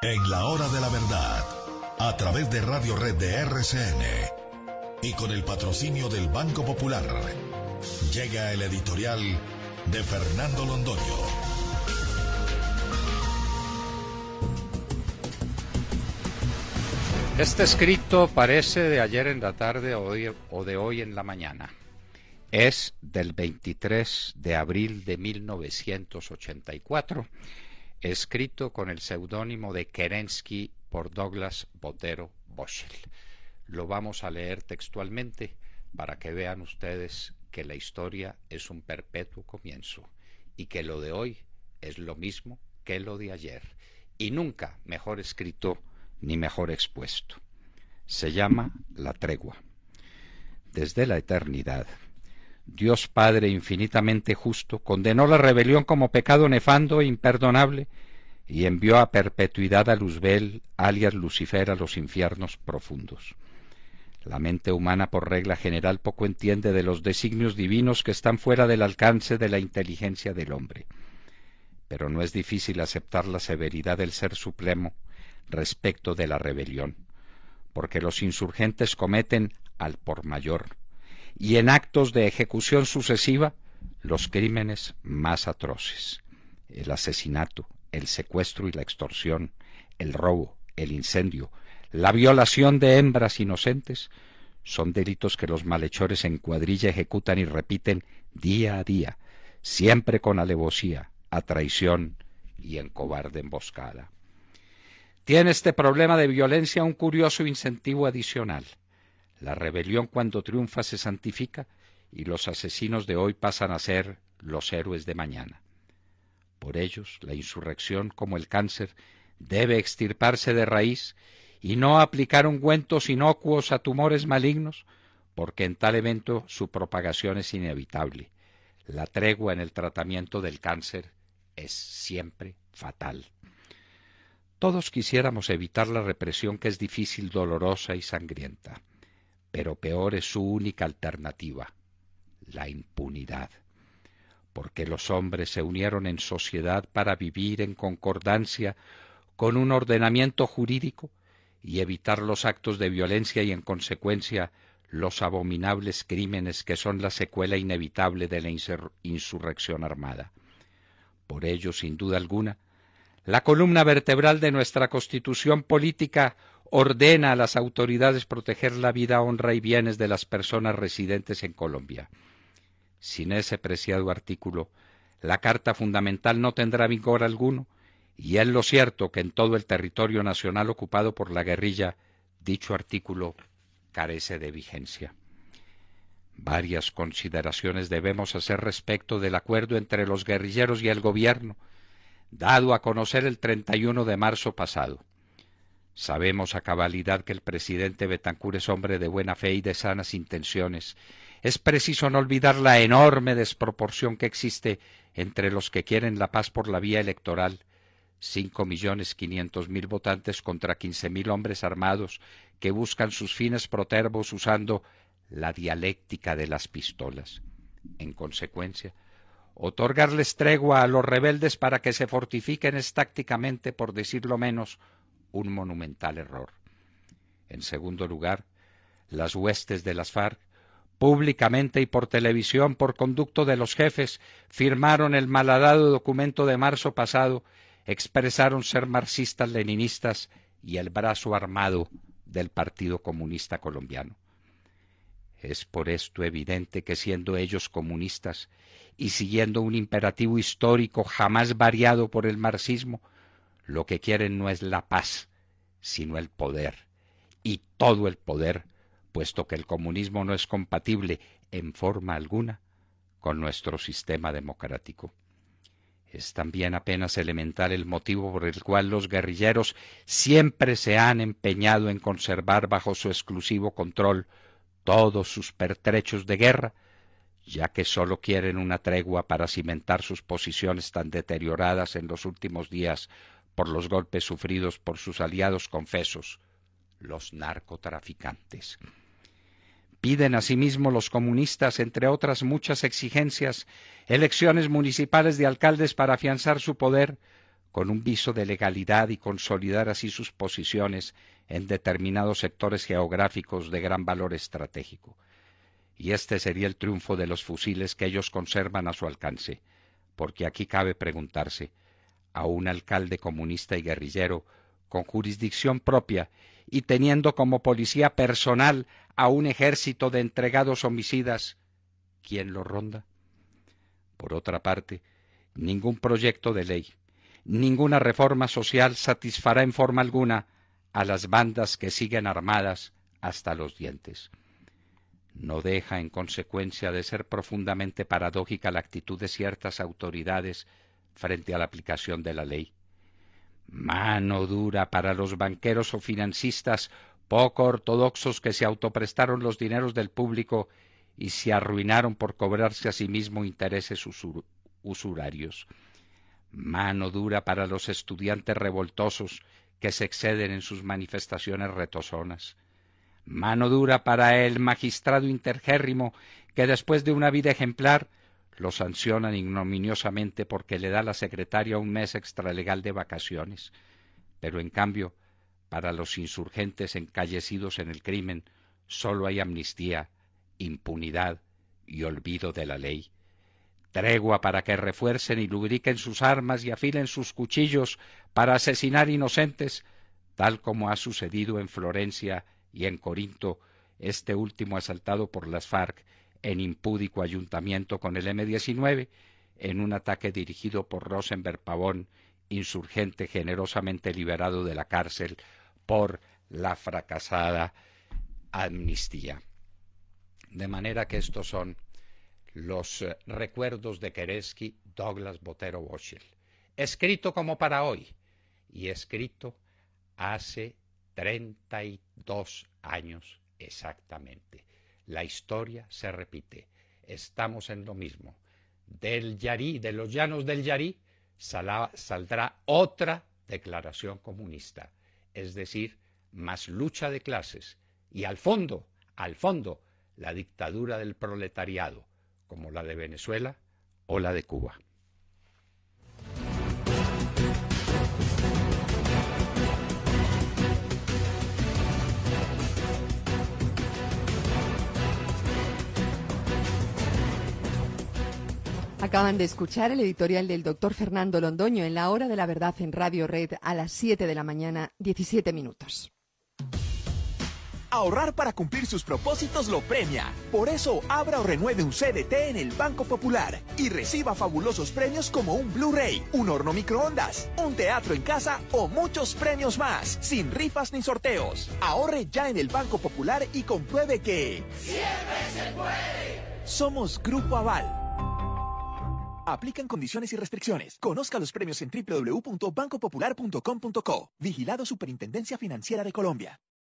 En la hora de la verdad, a través de Radio Red de RCN y con el patrocinio del Banco Popular, llega el editorial de Fernando Londoño. Este escrito parece de ayer en la tarde o de hoy en la mañana. Es del 23 de abril de 1984 escrito con el seudónimo de Kerensky por Douglas Botero Boschel. Lo vamos a leer textualmente para que vean ustedes que la historia es un perpetuo comienzo y que lo de hoy es lo mismo que lo de ayer y nunca mejor escrito ni mejor expuesto. Se llama La tregua. Desde la eternidad Dios Padre infinitamente justo, condenó la rebelión como pecado nefando e imperdonable y envió a perpetuidad a Luzbel, alias Lucifer, a los infiernos profundos. La mente humana por regla general poco entiende de los designios divinos que están fuera del alcance de la inteligencia del hombre. Pero no es difícil aceptar la severidad del Ser Supremo respecto de la rebelión, porque los insurgentes cometen al por mayor y en actos de ejecución sucesiva los crímenes más atroces, el asesinato, el secuestro y la extorsión, el robo, el incendio, la violación de hembras inocentes, son delitos que los malhechores en cuadrilla ejecutan y repiten día a día, siempre con alevosía, a traición y en cobarde emboscada. Tiene este problema de violencia un curioso incentivo adicional. La rebelión cuando triunfa se santifica y los asesinos de hoy pasan a ser los héroes de mañana. Por ellos, la insurrección, como el cáncer, debe extirparse de raíz y no aplicar ungüentos inocuos a tumores malignos, porque en tal evento su propagación es inevitable. La tregua en el tratamiento del cáncer es siempre fatal. Todos quisiéramos evitar la represión que es difícil, dolorosa y sangrienta pero peor es su única alternativa, la impunidad, porque los hombres se unieron en sociedad para vivir en concordancia con un ordenamiento jurídico y evitar los actos de violencia y en consecuencia los abominables crímenes que son la secuela inevitable de la insurrección armada. Por ello, sin duda alguna, la columna vertebral de nuestra constitución política ordena a las autoridades proteger la vida, honra y bienes de las personas residentes en Colombia. Sin ese preciado artículo, la Carta Fundamental no tendrá vigor alguno, y es lo cierto que en todo el territorio nacional ocupado por la guerrilla, dicho artículo carece de vigencia. Varias consideraciones debemos hacer respecto del acuerdo entre los guerrilleros y el gobierno, dado a conocer el 31 de marzo pasado. Sabemos a cabalidad que el presidente Betancur es hombre de buena fe y de sanas intenciones. Es preciso no olvidar la enorme desproporción que existe entre los que quieren la paz por la vía electoral. Cinco millones quinientos mil votantes contra quince mil hombres armados que buscan sus fines protervos usando la dialéctica de las pistolas. En consecuencia, otorgarles tregua a los rebeldes para que se fortifiquen estácticamente, por decirlo menos, un monumental error. En segundo lugar, las huestes de las FARC, públicamente y por televisión por conducto de los jefes, firmaron el malhadado documento de marzo pasado, expresaron ser marxistas-leninistas y el brazo armado del Partido Comunista Colombiano. Es por esto evidente que siendo ellos comunistas y siguiendo un imperativo histórico jamás variado por el marxismo, lo que quieren no es la paz, sino el poder, y todo el poder, puesto que el comunismo no es compatible en forma alguna con nuestro sistema democrático. Es también apenas elemental el motivo por el cual los guerrilleros siempre se han empeñado en conservar bajo su exclusivo control todos sus pertrechos de guerra, ya que sólo quieren una tregua para cimentar sus posiciones tan deterioradas en los últimos días por los golpes sufridos por sus aliados confesos, los narcotraficantes. Piden asimismo los comunistas, entre otras muchas exigencias, elecciones municipales de alcaldes para afianzar su poder con un viso de legalidad y consolidar así sus posiciones en determinados sectores geográficos de gran valor estratégico. Y este sería el triunfo de los fusiles que ellos conservan a su alcance, porque aquí cabe preguntarse, a un alcalde comunista y guerrillero con jurisdicción propia y teniendo como policía personal a un ejército de entregados homicidas, ¿quién lo ronda? Por otra parte, ningún proyecto de ley, ninguna reforma social satisfará en forma alguna a las bandas que siguen armadas hasta los dientes. No deja en consecuencia de ser profundamente paradójica la actitud de ciertas autoridades frente a la aplicación de la ley. Mano dura para los banqueros o financistas poco ortodoxos que se autoprestaron los dineros del público y se arruinaron por cobrarse a sí mismo intereses usurarios. Mano dura para los estudiantes revoltosos que se exceden en sus manifestaciones retozonas. Mano dura para el magistrado intergérrimo que después de una vida ejemplar lo sancionan ignominiosamente porque le da la secretaria un mes extralegal de vacaciones. Pero en cambio, para los insurgentes encallecidos en el crimen, solo hay amnistía, impunidad y olvido de la ley. Tregua para que refuercen y lubriquen sus armas y afilen sus cuchillos para asesinar inocentes, tal como ha sucedido en Florencia y en Corinto, este último asaltado por las FARC en impúdico ayuntamiento con el M-19, en un ataque dirigido por Rosenberg Pavón, insurgente generosamente liberado de la cárcel por la fracasada amnistía. De manera que estos son los eh, recuerdos de Keresky, Douglas Botero Boschel, escrito como para hoy y escrito hace 32 años exactamente. La historia se repite. Estamos en lo mismo. Del Yarí, de los llanos del Yarí, saldrá otra declaración comunista. Es decir, más lucha de clases. Y al fondo, al fondo, la dictadura del proletariado, como la de Venezuela o la de Cuba. Acaban de escuchar el editorial del doctor Fernando Londoño en la hora de la verdad en Radio Red a las 7 de la mañana, 17 minutos. Ahorrar para cumplir sus propósitos lo premia. Por eso, abra o renueve un CDT en el Banco Popular y reciba fabulosos premios como un Blu-ray, un horno microondas, un teatro en casa o muchos premios más, sin rifas ni sorteos. Ahorre ya en el Banco Popular y compruebe que... Siempre se puede. Somos Grupo Aval Aplican condiciones y restricciones. Conozca los premios en www.bancopopular.com.co. Vigilado Superintendencia Financiera de Colombia.